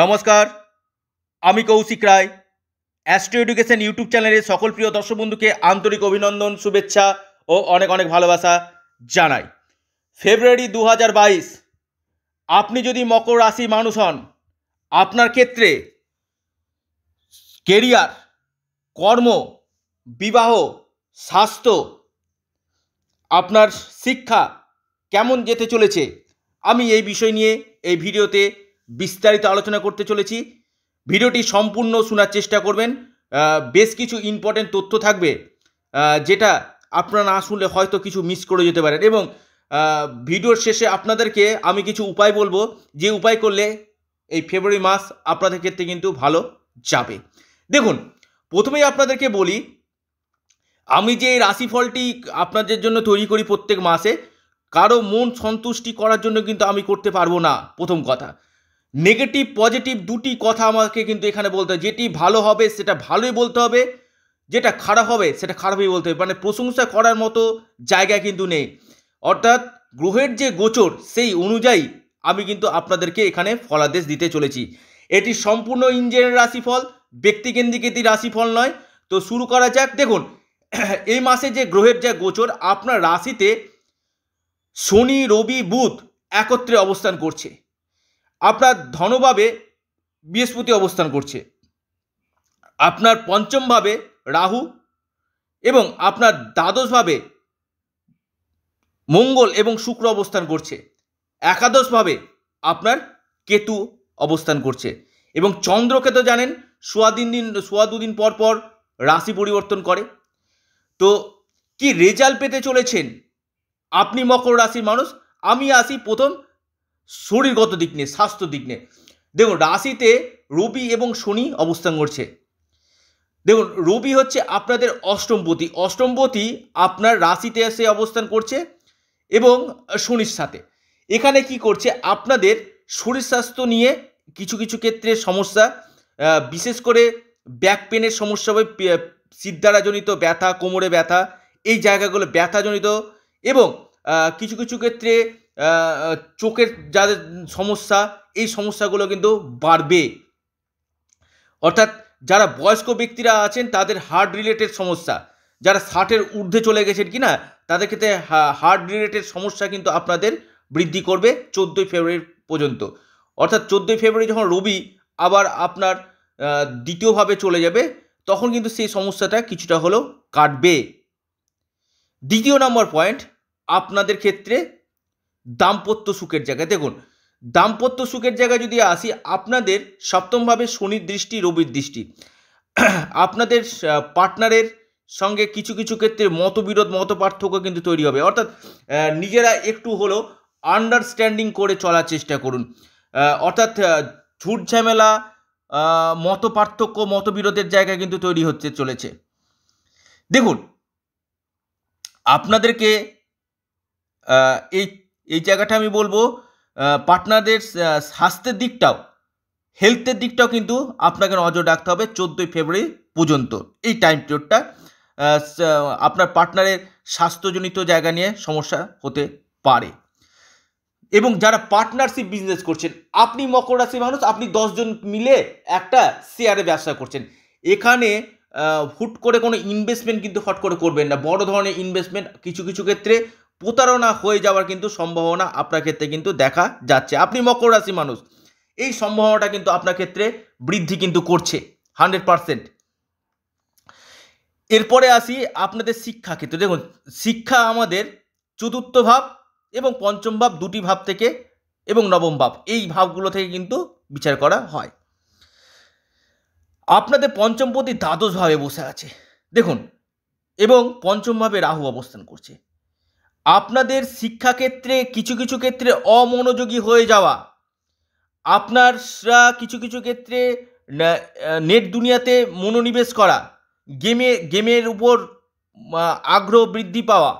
নমস্কার আমি Kaushik Roy astro education YouTube চ্যানেলের সকল প্রিয় দর্শক বন্ধুকে আন্তরিক অভিনন্দন শুভেচ্ছা ও অনেক অনেক ভালোবাসা জানাই ফেব্রুয়ারি দু আপনি যদি মকর রাশি মানুষ হন আপনার ক্ষেত্রে কেরিয়ার কর্ম বিবাহ স্বাস্থ্য আপনার শিক্ষা কেমন যেতে চলেছে আমি এই বিষয় নিয়ে এই ভিডিওতে বিস্তারিত আলোচনা করতে চলেছি ভিডিওটি সম্পূর্ণ শোনার চেষ্টা করবেন বেশ কিছু ইম্পর্টেন্ট তথ্য থাকবে যেটা আপনারা না শুনলে হয়তো কিছু মিস করে যেতে পারেন এবং ভিডিওর শেষে আপনাদেরকে আমি কিছু উপায় বলবো যে উপায় করলে এই ফেব্রুয়ারি মাস আপনাদের ক্ষেত্রে কিন্তু ভালো যাবে দেখুন প্রথমেই আপনাদেরকে বলি আমি যে রাশিফলটি আপনাদের জন্য তৈরি করি প্রত্যেক মাসে কারো মন সন্তুষ্টি করার জন্য কিন্তু আমি করতে পারবো না প্রথম কথা নেগেটিভ পজিটিভ দুটি কথা আমাকে কিন্তু এখানে বলতে হবে যেটি ভালো হবে সেটা ভালোই বলতে হবে যেটা খারাপ হবে সেটা খারাপই বলতে হবে মানে প্রশংসা করার মতো জায়গা কিন্তু নেই অর্থাৎ গ্রহের যে গোচর সেই অনুযায়ী আমি কিন্তু আপনাদেরকে এখানে ফলাদেশ দিতে চলেছি এটি সম্পূর্ণ ইঞ্জিনের রাশিফল ব্যক্তিকেন্দ্রিক এটি রাশিফল নয় তো শুরু করা যাক দেখুন এই মাসে যে গ্রহের যা গোচর আপনার রাশিতে শনি রবি বুধ একত্রে অবস্থান করছে আপনার ধনভাবে বৃহস্পতি অবস্থান করছে আপনার পঞ্চমভাবে রাহু এবং আপনার দ্বাদশভাবে মঙ্গল এবং শুক্র অবস্থান করছে একাদশভাবে আপনার কেতু অবস্থান করছে এবং চন্দ্রকে তো জানেন সোয়াদিন দিন দিন সোয়া দুদিন পর পর রাশি পরিবর্তন করে তো কি রেজাল্ট পেতে চলেছেন আপনি মকর রাশির মানুষ আমি আসি প্রথম শরীরগত দিক নিয়ে স্বাস্থ্য দিক নিয়ে দেখুন রাশিতে রবি এবং শনি অবস্থান করছে দেখুন রবি হচ্ছে আপনাদের অষ্টমপতি অষ্টমপতি আপনার রাশিতে এসে অবস্থান করছে এবং শনির সাথে এখানে কি করছে আপনাদের শরীর স্বাস্থ্য নিয়ে কিছু কিছু ক্ষেত্রে সমস্যা বিশেষ করে ব্যাক পেনের সমস্যা হবে সিদ্ধারাজনিত ব্যথা কোমরে ব্যথা এই জায়গাগুলো ব্যথাজনিত এবং কিছু কিছু ক্ষেত্রে চোখের যাদের সমস্যা এই সমস্যাগুলো কিন্তু বাড়বে অর্থাৎ যারা বয়স্ক ব্যক্তিরা আছেন তাদের হার্ট রিলেটেড সমস্যা যারা ষাটের ঊর্ধ্বে চলে গেছেন কি না তাদের ক্ষেত্রে হার্ট রিলেটেড সমস্যা কিন্তু আপনাদের বৃদ্ধি করবে চোদ্দোই ফেব্রুয়ারি পর্যন্ত অর্থাৎ চোদ্দোই ফেব্রুয়ারি যখন রবি আবার আপনার দ্বিতীয়ভাবে চলে যাবে তখন কিন্তু সেই সমস্যাটা কিছুটা হলেও কাটবে দ্বিতীয় নম্বর পয়েন্ট আপনাদের ক্ষেত্রে দাম্পত্য সুখের জায়গায় দেখুন দাম্পত্য সুখের জায়গায় যদি আসি আপনাদের সপ্তমভাবে শনির দৃষ্টি রবির দৃষ্টি আপনাদের পার্টনারের সঙ্গে কিছু কিছু ক্ষেত্রে মতবিরোধ মত পার্থক্য কিন্তু তৈরি হবে অর্থাৎ নিজেরা একটু হলেও আন্ডারস্ট্যান্ডিং করে চলার চেষ্টা করুন অর্থাৎ ঝুট ঝামেলা মত পার্থক্য মতবিরোধের জায়গা কিন্তু তৈরি হচ্ছে চলেছে দেখুন আপনাদেরকে এই এই জায়গাটা আমি বলবো পার্টনারদের স্বাস্থ্যের দিকটাও হেলথের দিকটাও কিন্তু আপনাকে নজর রাখতে হবে চোদ্দোই ফেব্রুয়ারি পর্যন্ত এই টাইম পিরিয়ডটা আপনার পার্টনারের স্বাস্থ্যজনিত জায়গা নিয়ে সমস্যা হতে পারে এবং যারা পার্টনারশিপ বিজনেস করছেন আপনি মকর রাশির মানুষ আপনি দশজন মিলে একটা শেয়ারে ব্যবসা করছেন এখানে হুট করে কোনো ইনভেস্টমেন্ট কিন্তু হট করে করবেন না বড় ধরনের ইনভেস্টমেন্ট কিছু কিছু ক্ষেত্রে প্রতারণা হয়ে যাওয়ার কিন্তু সম্ভাবনা আপনার ক্ষেত্রে কিন্তু দেখা যাচ্ছে আপনি মকর রাশি মানুষ এই সম্ভাবনাটা কিন্তু আপনার ক্ষেত্রে বৃদ্ধি কিন্তু করছে হান্ড্রেড পারসেন্ট এরপরে আসি আপনাদের শিক্ষা ক্ষেত্রে দেখুন শিক্ষা আমাদের চতুর্থ ভাব এবং পঞ্চম ভাব দুটি ভাব থেকে এবং নবম ভাব এই ভাবগুলো থেকে কিন্তু বিচার করা হয় আপনাদের পঞ্চমপতি দ্বাদশভাবে বসে আছে দেখুন এবং পঞ্চমভাবে রাহু অবস্থান করছে আপনাদের শিক্ষাক্ষেত্রে কিছু কিছু ক্ষেত্রে অমনোযোগী হয়ে যাওয়া আপনার কিছু কিছু ক্ষেত্রে নেট দুনিয়াতে মনোনিবেশ করা গেমে গেমের উপর আগ্রহ বৃদ্ধি পাওয়া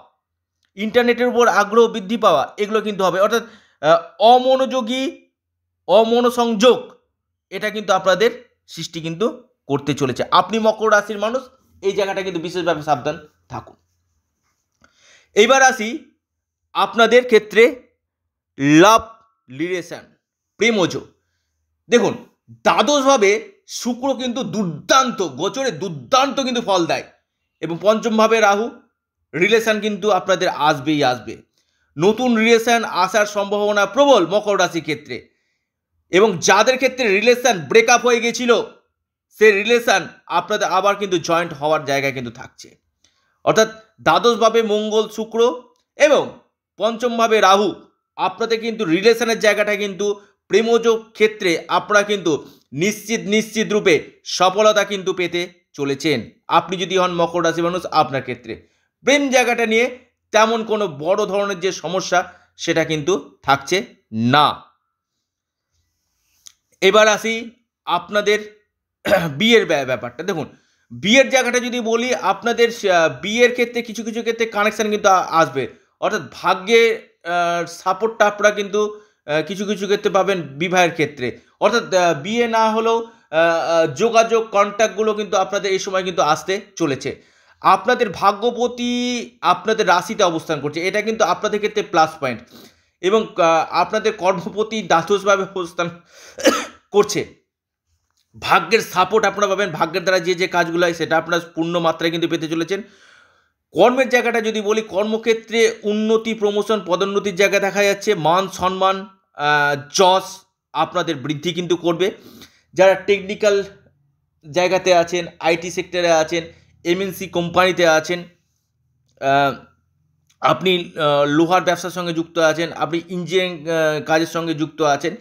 ইন্টারনেটের উপর আগ্রহ বৃদ্ধি পাওয়া এগুলো কিন্তু হবে অর্থাৎ অমনোযোগী অমনোসংযোগ এটা কিন্তু আপনাদের সৃষ্টি কিন্তু করতে চলেছে আপনি মকর রাশির মানুষ এই জায়গাটা কিন্তু বিশেষভাবে সাবধান থাকুন এইবার আসি আপনাদের ক্ষেত্রে লাভ রিলেশান প্রেমজ দেখুন দ্বাদশভাবে শুক্র কিন্তু দুর্দান্ত গোচরে দুর্দান্ত কিন্তু ফল দেয় এবং পঞ্চমভাবে রাহু রিলেশান কিন্তু আপনাদের আসবেই আসবে নতুন রিলেশান আসার সম্ভাবনা প্রবল মকর রাশির ক্ষেত্রে এবং যাদের ক্ষেত্রে রিলেশান ব্রেকআপ হয়ে গেছিল সে রিলেশান আপনাদের আবার কিন্তু জয়েন্ট হওয়ার জায়গায় কিন্তু থাকছে অর্থাৎ দ্বাদশভাবে মঙ্গল শুক্র এবং পঞ্চমভাবে রাহু আপনাদের কিন্তু রিলেশনের জায়গাটা কিন্তু প্রেমজ ক্ষেত্রে আপনারা কিন্তু নিশ্চিত নিশ্চিত রূপে সফলতা কিন্তু পেতে চলেছেন আপনি যদি হন মকর রাশি মানুষ আপনার ক্ষেত্রে প্রেম জায়গাটা নিয়ে তেমন কোনো বড় ধরনের যে সমস্যা সেটা কিন্তু থাকছে না এবার আসি আপনাদের বিয়ের ব্যাপারটা দেখুন বিয়ের জায়গাটা যদি বলি আপনাদের বিয়ের ক্ষেত্রে কিছু কিছু ক্ষেত্রে কানেকশান কিন্তু আসবে অর্থাৎ ভাগ্যে সাপোর্টটা আপনারা কিন্তু কিছু কিছু ক্ষেত্রে পাবেন বিবাহের ক্ষেত্রে অর্থাৎ বিয়ে না হলেও যোগাযোগ কন্ট্যাক্টগুলো কিন্তু আপনাদের এই সময় কিন্তু আসতে চলেছে আপনাদের ভাগ্যপতি আপনাদের রাশিতে অবস্থান করছে এটা কিন্তু আপনাদের ক্ষেত্রে প্লাস পয়েন্ট এবং আপনাদের কর্মপতি দ্বাদশভাবে অবস্থান করছে ভাগ্যের সাপোর্ট আপনারা পাবেন ভাগ্যের দ্বারা যে যে কাজগুলো হয় সেটা আপনার পূর্ণ মাত্রায় কিন্তু পেতে চলেছেন কর্মের জায়গাটা যদি বলি কর্মক্ষেত্রে উন্নতি প্রমোশন পদোন্নতির জায়গা দেখা যাচ্ছে মান সম্মান জস আপনাদের বৃদ্ধি কিন্তু করবে যারা টেকনিক্যাল জায়গাতে আছেন আইটি সেক্টরে আছেন এমএনসি কোম্পানিতে আছেন আপনি লোহার ব্যবসার সঙ্গে যুক্ত আছেন আপনি ইঞ্জিনিয়ারিং কাজের সঙ্গে যুক্ত আছেন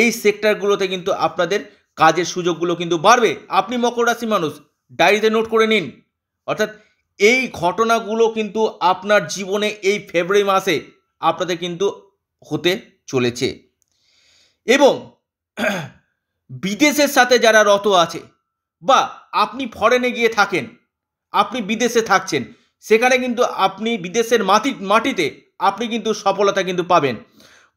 এই সেক্টরগুলোতে কিন্তু আপনাদের কাজের সুযোগগুলো কিন্তু বাড়বে আপনি মকর রাশি মানুষ ডায়েরিতে নোট করে নিন অর্থাৎ এই ঘটনাগুলো কিন্তু আপনার জীবনে এই ফেব্রুয়ারি মাসে আপনাদের কিন্তু হতে চলেছে এবং বিদেশের সাথে যারা রত আছে বা আপনি ফরেনে গিয়ে থাকেন আপনি বিদেশে থাকছেন সেখানে কিন্তু আপনি বিদেশের মাটি মাটিতে আপনি কিন্তু সফলতা কিন্তু পাবেন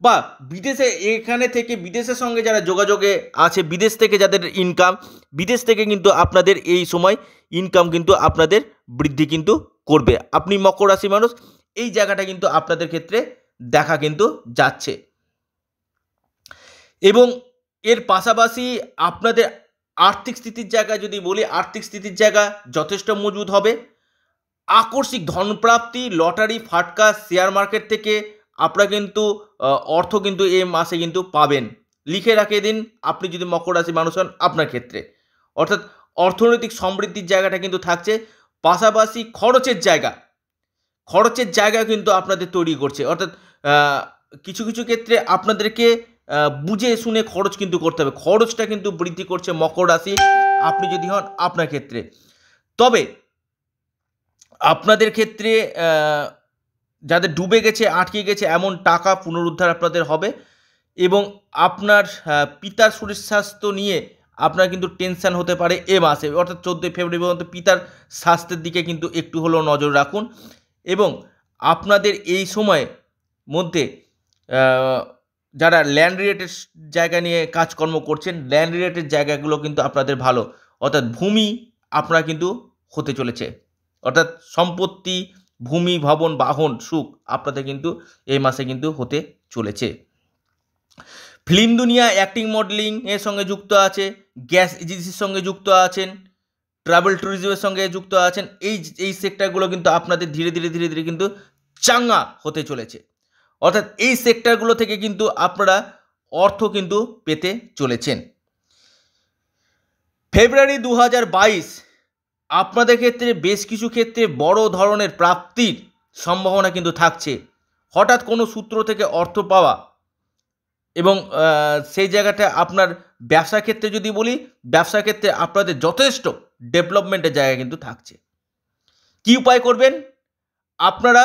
বা বিদেশে এখানে থেকে বিদেশের সঙ্গে যারা যোগাযোগে আছে বিদেশ থেকে যাদের ইনকাম বিদেশ থেকে কিন্তু আপনাদের এই সময় ইনকাম কিন্তু আপনাদের বৃদ্ধি কিন্তু করবে আপনি মকর রাশি মানুষ এই জায়গাটা কিন্তু আপনাদের ক্ষেত্রে দেখা কিন্তু যাচ্ছে এবং এর পাশাপাশি আপনাদের আর্থিক স্থিতির জায়গা যদি বলি আর্থিক স্থিতির জায়গা যথেষ্ট মজবুত হবে আকস্মিক ধনপ্রাপ্তি লটারি ফাটকা শেয়ার মার্কেট থেকে আপনারা কিন্তু অর্থ কিন্তু এই মাসে কিন্তু পাবেন লিখে রাখিয়ে দিন আপনি যদি মকর রাশি মানুষ হন আপনার ক্ষেত্রে অর্থাৎ অর্থনৈতিক সমৃদ্ধির জায়গাটা কিন্তু থাকছে পাশাপাশি খরচের জায়গা খরচের জায়গা কিন্তু আপনাদের তৈরি করছে অর্থাৎ কিছু কিছু ক্ষেত্রে আপনাদেরকে বুঝে শুনে খরচ কিন্তু করতে হবে খরচটা কিন্তু বৃদ্ধি করছে মকর রাশি আপনি যদি হন আপনার ক্ষেত্রে তবে আপনাদের ক্ষেত্রে যাদের ডুবে গেছে আটকে গেছে এমন টাকা পুনরুদ্ধার আপনাদের হবে এবং আপনার পিতার শরীর স্বাস্থ্য নিয়ে আপনার কিন্তু টেনশান হতে পারে এ মাসে অর্থাৎ চোদ্দোই ফেব্রুয়ারি পর্যন্ত পিতার স্বাস্থ্যের দিকে কিন্তু একটু হলেও নজর রাখুন এবং আপনাদের এই সময়ে মধ্যে যারা ল্যান্ড রিলেটেড জায়গা নিয়ে কাজকর্ম করছেন ল্যান্ড রিলেটেড জায়গাগুলো কিন্তু আপনাদের ভালো অর্থাৎ ভূমি আপনারা কিন্তু হতে চলেছে অর্থাৎ সম্পত্তি ভূমি ভবন বাহন সুখ আপনাদের কিন্তু এই মাসে কিন্তু হতে চলেছে ফিল্ম দুনিয়া অ্যাক্টিং মডেলিং এর সঙ্গে যুক্ত আছে গ্যাস এজেন্সির সঙ্গে যুক্ত আছেন ট্রাভেল ট্যুরিজমের সঙ্গে যুক্ত আছেন এই এই সেক্টরগুলো কিন্তু আপনাদের ধীরে ধীরে ধীরে ধীরে কিন্তু চাঙ্গা হতে চলেছে অর্থাৎ এই সেক্টরগুলো থেকে কিন্তু আপনারা অর্থ কিন্তু পেতে চলেছেন ফেব্রুয়ারি দু আপনাদের ক্ষেত্রে বেশ কিছু ক্ষেত্রে বড় ধরনের প্রাপ্তির সম্ভাবনা কিন্তু থাকছে হঠাৎ কোনো সূত্র থেকে অর্থ পাওয়া এবং সেই জায়গাটা আপনার ব্যবসা ক্ষেত্রে যদি বলি ব্যবসা ক্ষেত্রে আপনাদের যথেষ্ট ডেভেলপমেন্টের জায়গা কিন্তু থাকছে কি উপায় করবেন আপনারা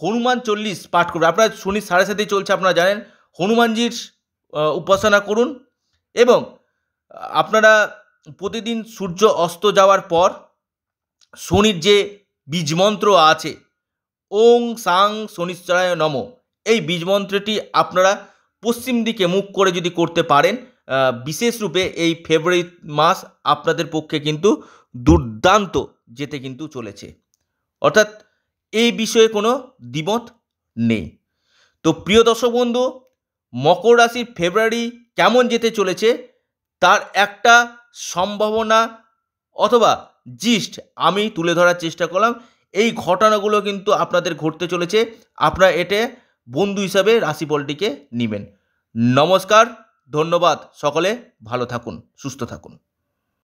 হনুমান চল্লিশ পাঠ করবেন আপনারা শনি সাড়ে সাতেই চলছে আপনারা জানেন হনুমানজির উপাসনা করুন এবং আপনারা প্রতিদিন সূর্য অস্ত যাওয়ার পর শনির যে বীজমন্ত্র আছে ওং সাং শনিশ্চরায় নম এই বীজমন্ত্রটি আপনারা পশ্চিম দিকে মুখ করে যদি করতে পারেন বিশেষরূপে এই ফেব্রুয়ারি মাস আপনাদের পক্ষে কিন্তু দুর্দান্ত যেতে কিন্তু চলেছে অর্থাৎ এই বিষয়ে কোনো দ্বিমত নেই তো প্রিয় দর্শক বন্ধু মকর রাশির ফেব্রুয়ারি কেমন যেতে চলেছে তার একটা সম্ভাবনা অথবা জিস্ট আমি তুলে ধরার চেষ্টা করলাম এই ঘটনাগুলো কিন্তু আপনাদের ঘটতে চলেছে আপনারা এতে বন্ধু হিসাবে রাশিফলটিকে নেবেন নমস্কার ধন্যবাদ সকলে ভালো থাকুন সুস্থ থাকুন